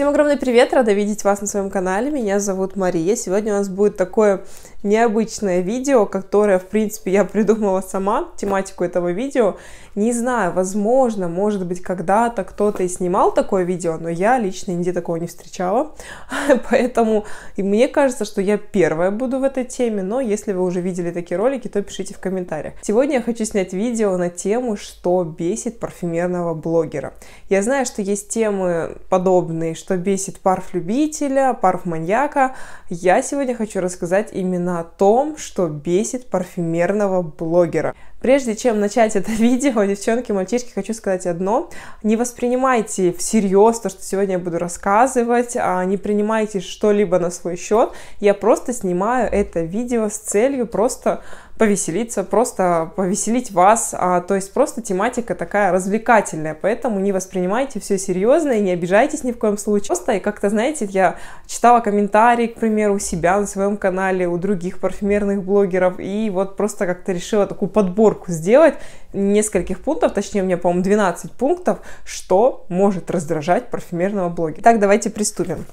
Всем огромный привет, рада видеть вас на своем канале, меня зовут Мария. Сегодня у нас будет такое необычное видео, которое, в принципе, я придумала сама, тематику этого видео. Не знаю, возможно, может быть, когда-то кто-то и снимал такое видео, но я лично нигде такого не встречала, поэтому и мне кажется, что я первая буду в этой теме, но если вы уже видели такие ролики, то пишите в комментариях. Сегодня я хочу снять видео на тему, что бесит парфюмерного блогера. Я знаю, что есть темы подобные, что что бесит парф-любителя, парф-маньяка, я сегодня хочу рассказать именно о том, что бесит парфюмерного блогера. Прежде чем начать это видео, девчонки, мальчишки, хочу сказать одно. Не воспринимайте всерьез то, что сегодня я буду рассказывать, а не принимайте что-либо на свой счет. Я просто снимаю это видео с целью просто повеселиться, просто повеселить вас. А, то есть просто тематика такая развлекательная, поэтому не воспринимайте все серьезно и не обижайтесь ни в коем случае. Просто и как-то, знаете, я читала комментарии, к примеру, у себя на своем канале, у других парфюмерных блогеров, и вот просто как-то решила такую подборку сделать нескольких пунктов, точнее у меня, по-моему, 12 пунктов, что может раздражать парфюмерного блогера. Так, давайте приступим.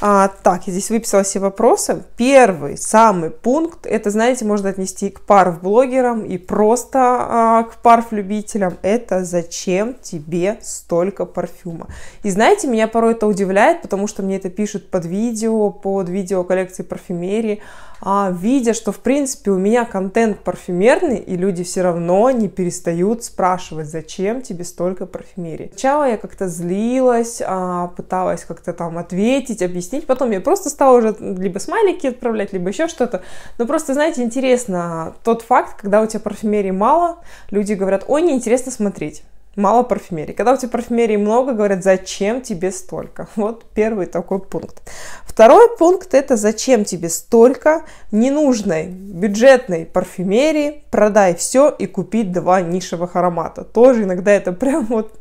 А, так, я здесь выписала все вопросы. Первый, самый пункт, это, знаете, можно отнести и к парф-блогерам, и просто а, к парф-любителям. Это зачем тебе столько парфюма? И знаете, меня порой это удивляет, потому что мне это пишут под видео, под видео коллекции парфюмерии а видя, что в принципе у меня контент парфюмерный, и люди все равно не перестают спрашивать, зачем тебе столько парфюмерии. Сначала я как-то злилась, а, пыталась как-то там ответить, объяснить, потом я просто стала уже либо смайлики отправлять, либо еще что-то. Но просто, знаете, интересно тот факт, когда у тебя парфюмерии мало, люди говорят, ой, неинтересно смотреть мало парфюмерии. Когда у тебя парфюмерии много, говорят, зачем тебе столько? Вот первый такой пункт. Второй пункт – это зачем тебе столько ненужной бюджетной парфюмерии, продай все и купи два нишевых аромата. Тоже иногда это прям вот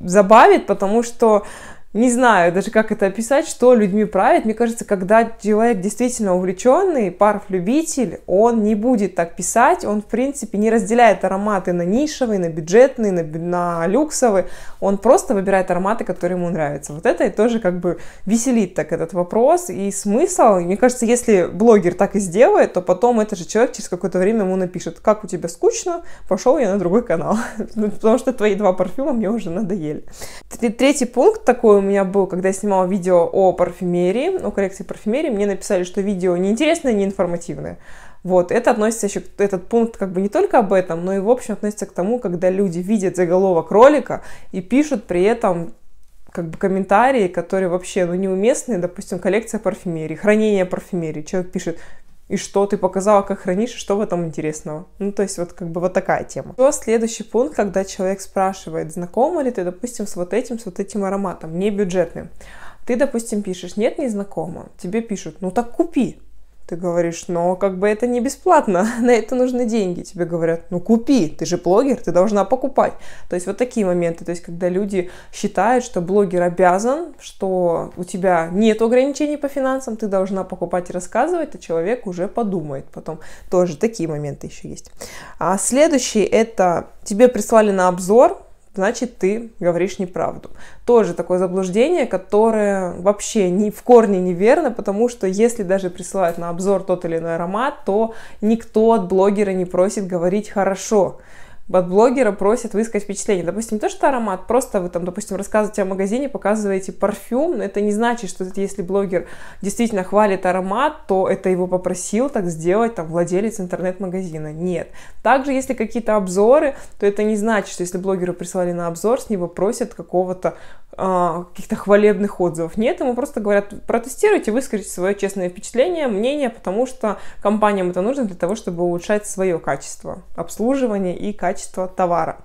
забавит, потому что не знаю даже, как это описать, что людьми правит. Мне кажется, когда человек действительно увлеченный, парф-любитель, он не будет так писать, он, в принципе, не разделяет ароматы на нишевые, на бюджетные, на, на люксовые. Он просто выбирает ароматы, которые ему нравятся. Вот это и тоже как бы веселит так этот вопрос и смысл. И мне кажется, если блогер так и сделает, то потом этот же человек через какое-то время ему напишет, как у тебя скучно, пошел я на другой канал, ну, потому что твои два парфюма мне уже надоели. Третий пункт такой у меня был, когда я снимала видео о парфюмерии, о коллекции парфюмерии, мне написали, что видео неинтересное, неинформативное. Вот, это относится еще, этот пункт как бы не только об этом, но и в общем относится к тому, когда люди видят заголовок ролика и пишут при этом как бы комментарии, которые вообще ну, неуместные, допустим, коллекция парфюмерии, хранение парфюмерии. Человек пишет, и что ты показала, как хранишь, и что в этом интересного. Ну, то есть вот как бы вот такая тема. То следующий пункт, когда человек спрашивает, знакома ли ты, допустим, с вот этим, с вот этим ароматом, не бюджетным. Ты, допустим, пишешь, нет, не знакома. Тебе пишут, ну так купи. Ты говоришь, но как бы это не бесплатно, на это нужны деньги. Тебе говорят, ну купи, ты же блогер, ты должна покупать. То есть вот такие моменты, то есть когда люди считают, что блогер обязан, что у тебя нет ограничений по финансам, ты должна покупать и рассказывать, а человек уже подумает потом. Тоже такие моменты еще есть. А следующий это тебе прислали на обзор, значит ты говоришь неправду. Тоже такое заблуждение, которое вообще ни в корне неверно, потому что если даже присылают на обзор тот или иной аромат, то никто от блогера не просит говорить хорошо от блогера просят высказать впечатление. Допустим, не то, что аромат, просто вы там, допустим, рассказываете о магазине, показываете парфюм, но это не значит, что если блогер действительно хвалит аромат, то это его попросил так сделать там владелец интернет-магазина. Нет. Также, если какие-то обзоры, то это не значит, что если блогеру прислали на обзор, с него просят какого-то а, каких-то хвалебных отзывов. Нет, ему просто говорят, протестируйте, выскажите свое честное впечатление, мнение, потому что компаниям это нужно для того, чтобы улучшать свое качество обслуживания и качество качество товара.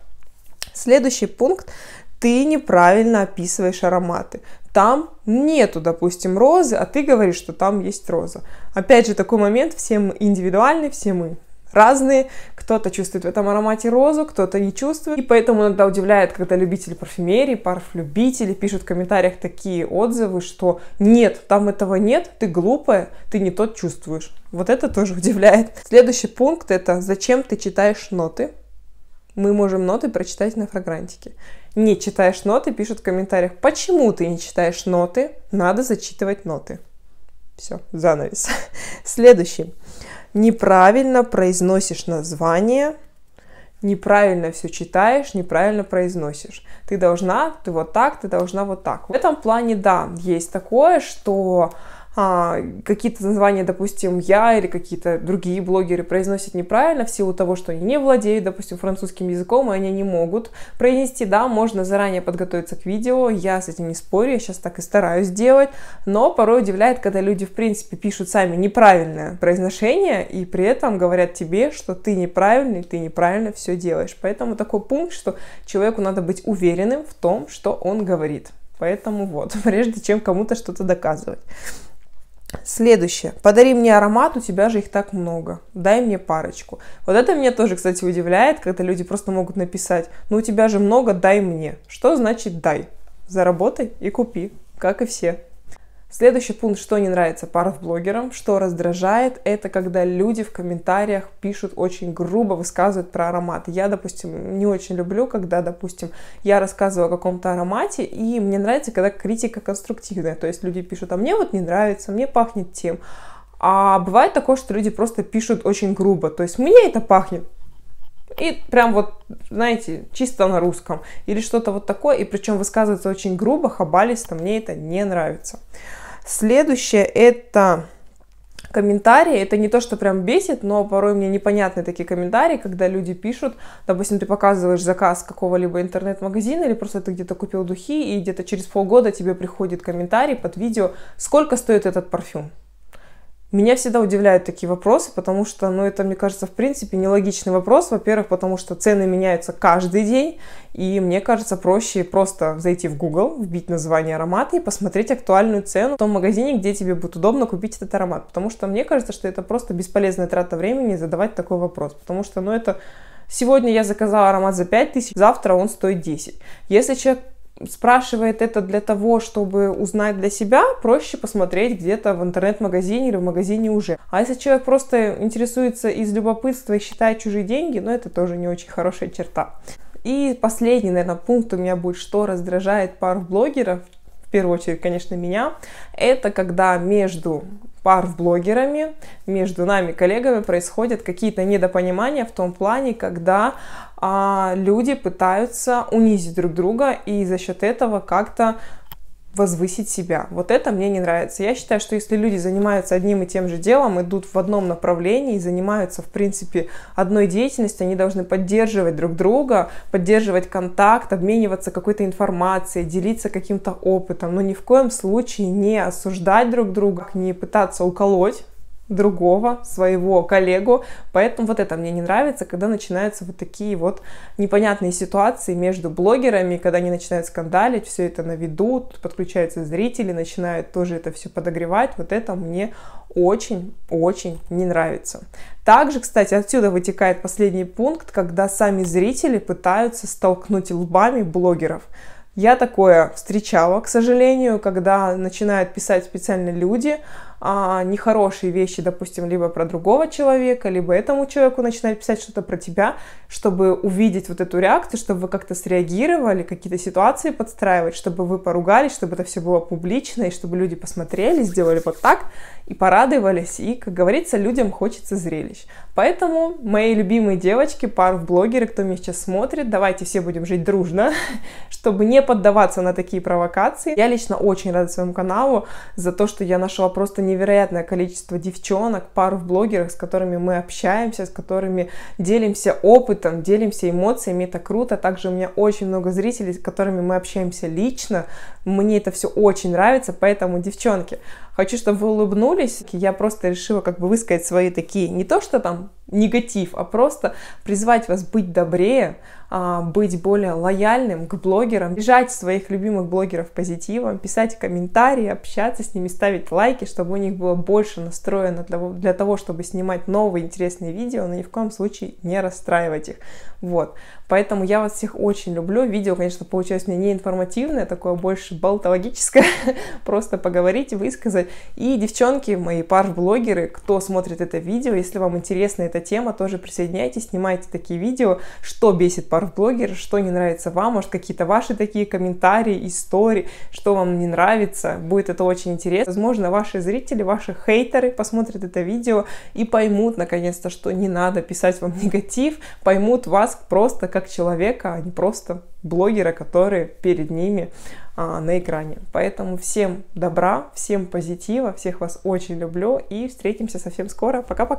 Следующий пункт ты неправильно описываешь ароматы. Там нету, допустим, розы, а ты говоришь, что там есть роза. Опять же, такой момент, все мы индивидуальны, все мы разные. Кто-то чувствует в этом аромате розу, кто-то не чувствует. И поэтому иногда удивляет, когда любители парфюмерии, парфлюбители пишут в комментариях такие отзывы, что нет, там этого нет, ты глупая, ты не тот чувствуешь. Вот это тоже удивляет. Следующий пункт это зачем ты читаешь ноты мы можем ноты прочитать на фрагрантике. Не читаешь ноты, пишут в комментариях, почему ты не читаешь ноты, надо зачитывать ноты. Все, занавес. Следующий. Неправильно произносишь название, неправильно все читаешь, неправильно произносишь. Ты должна, ты вот так, ты должна вот так. В этом плане, да, есть такое, что а, какие-то названия, допустим, я или какие-то другие блогеры произносят неправильно в силу того, что они не владеют, допустим, французским языком, и они не могут произнести. Да, можно заранее подготовиться к видео, я с этим не спорю, я сейчас так и стараюсь делать, но порой удивляет, когда люди, в принципе, пишут сами неправильное произношение, и при этом говорят тебе, что ты неправильный, ты неправильно все делаешь. Поэтому такой пункт, что человеку надо быть уверенным в том, что он говорит. Поэтому вот, прежде чем кому-то что-то доказывать. Следующее. Подари мне аромат, у тебя же их так много. Дай мне парочку. Вот это меня тоже, кстати, удивляет, когда люди просто могут написать, ну у тебя же много, дай мне. Что значит дай? Заработай и купи, как и все. Следующий пункт, что не нравится паров-блогерам, что раздражает, это когда люди в комментариях пишут очень грубо, высказывают про аромат. Я, допустим, не очень люблю, когда, допустим, я рассказываю о каком-то аромате, и мне нравится, когда критика конструктивная. То есть люди пишут, а мне вот не нравится, мне пахнет тем. А бывает такое, что люди просто пишут очень грубо. То есть мне это пахнет и прям вот, знаете, чисто на русском или что-то вот такое, и причем высказывается очень грубо, хабалисто, мне это не нравится. Следующее это комментарии, это не то, что прям бесит, но порой мне непонятны такие комментарии, когда люди пишут, допустим, ты показываешь заказ какого-либо интернет-магазина или просто ты где-то купил духи, и где-то через полгода тебе приходит комментарий под видео, сколько стоит этот парфюм. Меня всегда удивляют такие вопросы, потому что, ну, это, мне кажется, в принципе, нелогичный вопрос. Во-первых, потому что цены меняются каждый день, и мне кажется, проще просто зайти в Google, вбить название аромата и посмотреть актуальную цену в том магазине, где тебе будет удобно купить этот аромат. Потому что мне кажется, что это просто бесполезная трата времени задавать такой вопрос, потому что, ну, это Сегодня я заказала аромат за 5 тысяч, завтра он стоит 10. Если человек спрашивает это для того, чтобы узнать для себя, проще посмотреть где-то в интернет-магазине или в магазине уже. А если человек просто интересуется из любопытства и считает чужие деньги, ну это тоже не очень хорошая черта. И последний, наверное, пункт у меня будет, что раздражает пару блогеров, в первую очередь, конечно, меня, это когда между пар в блогерами, между нами, коллегами, происходят какие-то недопонимания в том плане, когда а, люди пытаются унизить друг друга и за счет этого как-то возвысить себя. Вот это мне не нравится. Я считаю, что если люди занимаются одним и тем же делом, идут в одном направлении занимаются, в принципе, одной деятельностью, они должны поддерживать друг друга, поддерживать контакт, обмениваться какой-то информацией, делиться каким-то опытом, но ни в коем случае не осуждать друг друга, не пытаться уколоть, другого, своего коллегу. Поэтому вот это мне не нравится, когда начинаются вот такие вот непонятные ситуации между блогерами, когда они начинают скандалить, все это на виду, подключаются зрители, начинают тоже это все подогревать. Вот это мне очень-очень не нравится. Также, кстати, отсюда вытекает последний пункт, когда сами зрители пытаются столкнуть лбами блогеров. Я такое встречала, к сожалению, когда начинают писать специальные люди, а, нехорошие вещи, допустим, либо про другого человека, либо этому человеку начинает писать что-то про тебя, чтобы увидеть вот эту реакцию, чтобы вы как-то среагировали, какие-то ситуации подстраивать, чтобы вы поругались, чтобы это все было публично, и чтобы люди посмотрели, сделали вот так, и порадовались, и, как говорится, людям хочется зрелищ. Поэтому, мои любимые девочки, пар в блогеры, кто меня сейчас смотрит, давайте все будем жить дружно, чтобы не поддаваться на такие провокации. Я лично очень рада своему каналу за то, что я нашла просто невероятное количество девчонок, пар в блогерах, с которыми мы общаемся, с которыми делимся опытом, делимся эмоциями, это круто. Также у меня очень много зрителей, с которыми мы общаемся лично, мне это все очень нравится, поэтому, девчонки, хочу, чтобы вы улыбнулись. Я просто решила как бы высказать свои такие, не то что там негатив, а просто призвать вас быть добрее, а, быть более лояльным к блогерам, бежать своих любимых блогеров позитивом, писать комментарии, общаться с ними, ставить лайки, чтобы у них было больше настроено для того, чтобы снимать новые интересные видео, но ни в коем случае не расстраивать их. Вот. Поэтому я вас всех очень люблю. Видео, конечно, получилось мне не информативное, такое больше болтологическое. Просто поговорить, высказать. И девчонки, мои пар-блогеры, кто смотрит это видео, если вам интересна эта тема, тоже присоединяйтесь, снимайте такие видео, что бесит пар-блогер, что не нравится вам, может, какие-то ваши такие комментарии, истории, что вам не нравится. Будет это очень интересно. Возможно, ваши зрители, ваши хейтеры посмотрят это видео и поймут, наконец-то, что не надо писать вам негатив, поймут вас, Маск просто как человека, а не просто блогера, который перед ними а, на экране. Поэтому всем добра, всем позитива, всех вас очень люблю и встретимся совсем скоро. Пока-пока!